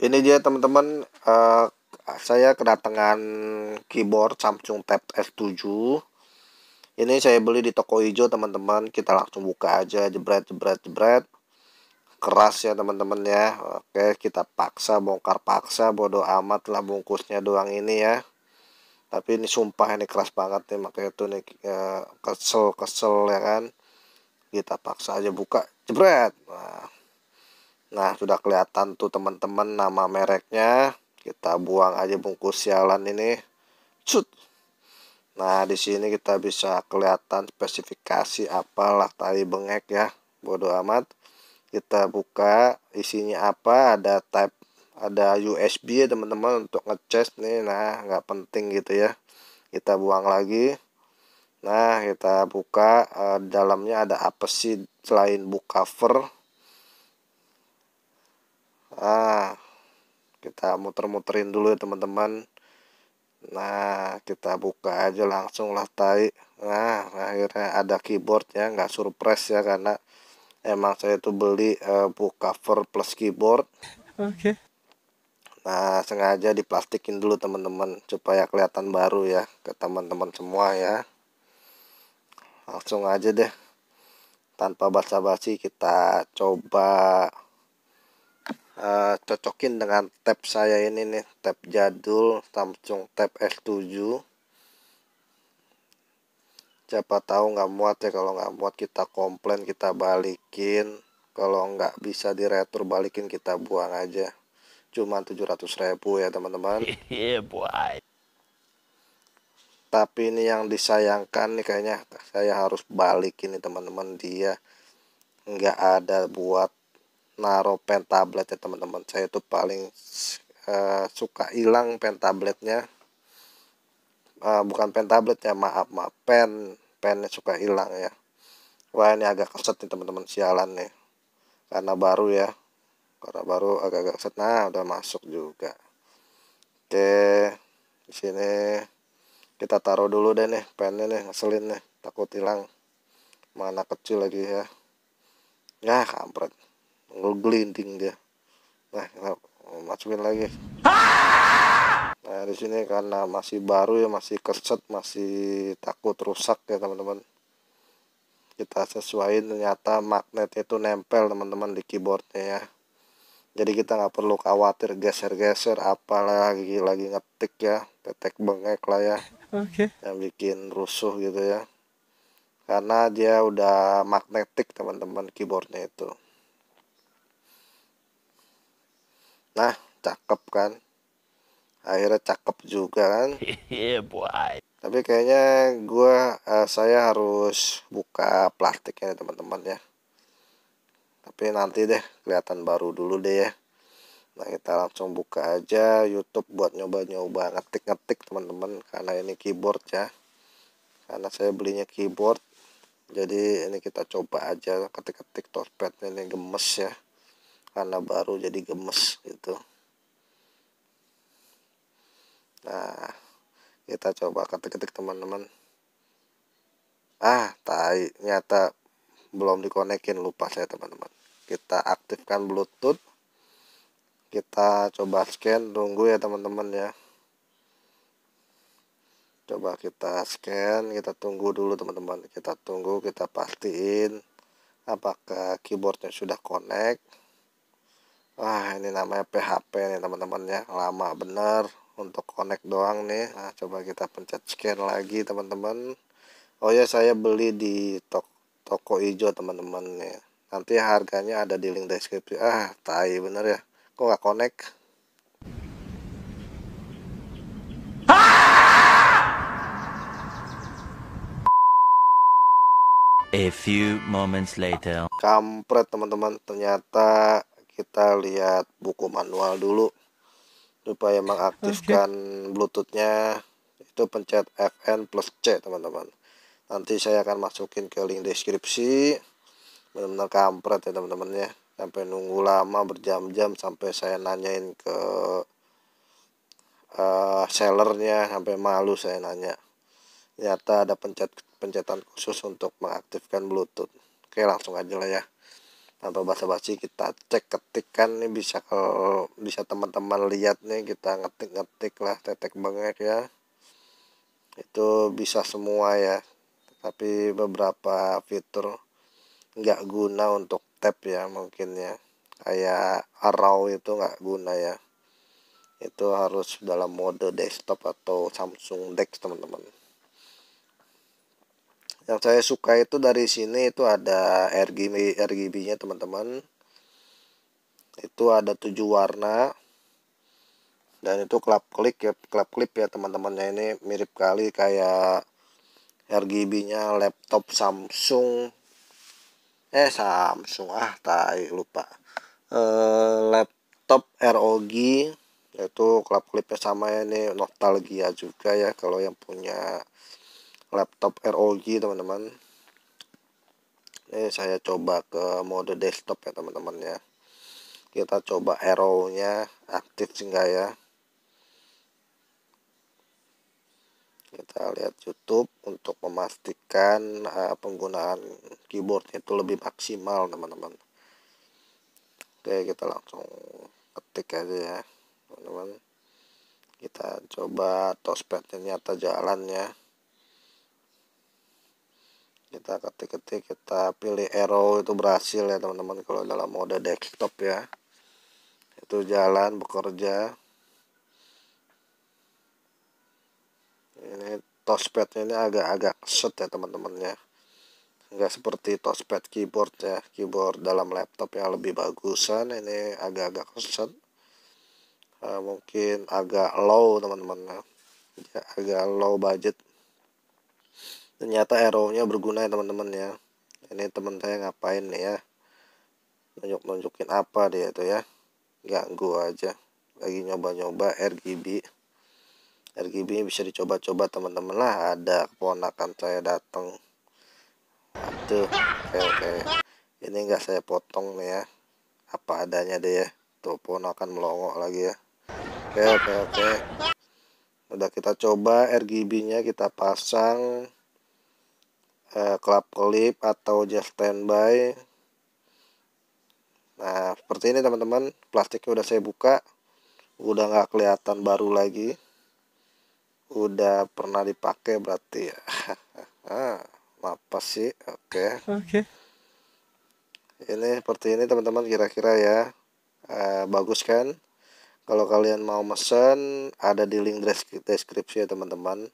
ini dia teman-teman uh, saya kedatangan keyboard Samsung Tab S7 ini saya beli di toko hijau teman-teman kita langsung buka aja jebret jebret jebret keras ya teman-teman ya oke kita paksa bongkar paksa bodoh amat lah bungkusnya doang ini ya tapi ini sumpah ini keras banget nih makanya itu nih eh, kesel kesel ya kan kita paksa aja buka jebret Nah, sudah kelihatan tuh teman-teman nama mereknya. Kita buang aja bungkus sialan ini. Cut. Nah, di sini kita bisa kelihatan spesifikasi apalah tali bengek ya. Bodoh amat. Kita buka isinya apa, ada type ada USB ya teman-teman untuk ngecas nih nah nggak penting gitu ya kita buang lagi nah kita buka e, dalamnya ada apa sih selain book cover kita muter-muterin dulu ya teman-teman nah kita buka aja langsung lah tai nah akhirnya ada keyboard ya nggak surprise ya karena emang saya itu beli uh, eh, book cover plus keyboard oke okay. nah sengaja diplastikin dulu teman-teman supaya kelihatan baru ya ke teman-teman semua ya langsung aja deh tanpa basa-basi kita coba uh, cocokin dengan tab saya ini nih tab jadul Samsung tab S7 siapa tahu nggak muat ya kalau nggak muat kita komplain kita balikin kalau nggak bisa diretur balikin kita buang aja cuma 700 ribu ya teman-teman iya, boy. tapi ini yang disayangkan nih kayaknya saya harus balikin nih teman-teman dia nggak ada buat naruh pen tablet ya teman-teman saya itu paling uh, suka hilang pen tabletnya uh, bukan pen tablet ya maaf maaf pen pennya suka hilang ya wah ini agak keset nih teman-teman sialan nih karena baru ya karena baru agak-agak keset nah udah masuk juga oke di sini kita taruh dulu deh nih pennya nih ngeselin nih takut hilang mana kecil lagi ya ya kampret ngeglinting dia nah masukin lagi nah di sini karena masih baru ya masih kerset masih takut rusak ya teman-teman kita sesuaiin ternyata magnet itu nempel teman-teman di keyboardnya ya jadi kita nggak perlu khawatir geser-geser apalagi lagi ngetik ya tetek bengek lah ya okay. yang bikin rusuh gitu ya karena dia udah magnetik teman-teman keyboardnya itu Nah, cakep kan. Akhirnya cakep juga kan. Iya, buat. boy. Tapi kayaknya gue, uh, saya harus buka plastiknya teman-teman ya. Tapi nanti deh kelihatan baru dulu deh ya. Nah, kita langsung buka aja YouTube buat nyoba-nyoba ngetik-ngetik teman-teman karena ini keyboard ya. Karena saya belinya keyboard. Jadi ini kita coba aja ketik-ketik touchpadnya ini gemes ya karena baru jadi gemes gitu nah kita coba ketik-ketik teman-teman ah tai nyata belum dikonekin lupa saya teman-teman kita aktifkan bluetooth kita coba scan tunggu ya teman-teman ya coba kita scan kita tunggu dulu teman-teman kita tunggu kita pastiin apakah keyboardnya sudah connect Wah ini namanya PHP nih teman-teman ya Lama bener untuk connect doang nih Nah coba kita pencet scan lagi teman-teman Oh ya saya beli di toko, toko hijau teman-teman nih Nanti harganya ada di link deskripsi Ah tai bener ya Kok gak connect A few moments later. Kampret teman-teman, ternyata kita lihat buku manual dulu supaya mengaktifkan okay. bluetoothnya itu pencet FN plus C teman-teman nanti saya akan masukin ke link deskripsi benar-benar kampret ya teman-teman ya sampai nunggu lama berjam-jam sampai saya nanyain ke uh, sellernya sampai malu saya nanya ternyata ada pencet pencetan khusus untuk mengaktifkan bluetooth oke langsung aja lah ya atau basa-basi kita cek ketik kan nih bisa kalau bisa teman-teman lihat nih kita ngetik-ngetik lah tetek banget ya itu bisa semua ya tapi beberapa fitur nggak guna untuk tab ya mungkin ya kayak arrow itu nggak guna ya itu harus dalam mode desktop atau Samsung Dex teman-teman yang saya suka itu dari sini itu ada RGB RGB nya teman-teman itu ada tujuh warna dan itu klap klik ya klap klip ya teman-temannya ini mirip kali kayak RGB nya laptop Samsung eh Samsung ah tai lupa e, laptop ROG itu klap klipnya sama ya ini nostalgia juga ya kalau yang punya laptop ROG teman-teman ini saya coba ke mode desktop ya teman-teman ya kita coba arrow-nya aktif sehingga ya kita lihat YouTube untuk memastikan uh, penggunaan keyboard itu lebih maksimal teman-teman oke kita langsung ketik aja ya teman-teman kita coba ternyata jalan ya kita ketik-ketik kita pilih arrow itu berhasil ya teman-teman kalau dalam mode desktop ya itu jalan bekerja ini touchpad ini agak-agak set ya teman-teman ya nggak seperti touchpad keyboard ya keyboard dalam laptop yang lebih bagusan ini agak-agak set eh, mungkin agak low teman-teman ya agak low budget ternyata arrownya berguna ya teman-teman ya ini teman saya ngapain nih ya nunjuk-nunjukin apa dia itu ya ganggu aja lagi nyoba-nyoba RGB RGB bisa dicoba-coba teman-teman lah ada keponakan saya datang aduh oke oke ini nggak saya potong nih ya apa adanya deh ya tuh ponakan melongo lagi ya oke oke oke okay. udah kita coba RGB nya kita pasang klub eh, uh, clip atau just standby nah seperti ini teman-teman plastiknya udah saya buka udah nggak kelihatan baru lagi udah pernah dipakai berarti ya ah, apa sih oke okay. oke okay. ini seperti ini teman-teman kira-kira ya eh, bagus kan kalau kalian mau mesen ada di link deskripsi ya teman-teman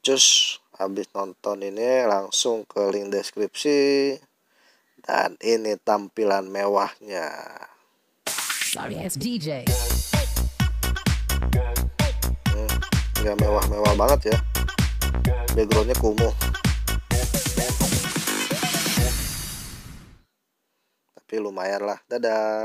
cus habis nonton ini langsung ke link deskripsi dan ini tampilan mewahnya sorry as DJ hmm, nggak hmm, mewah-mewah banget ya backgroundnya kumuh tapi lumayan lah dadah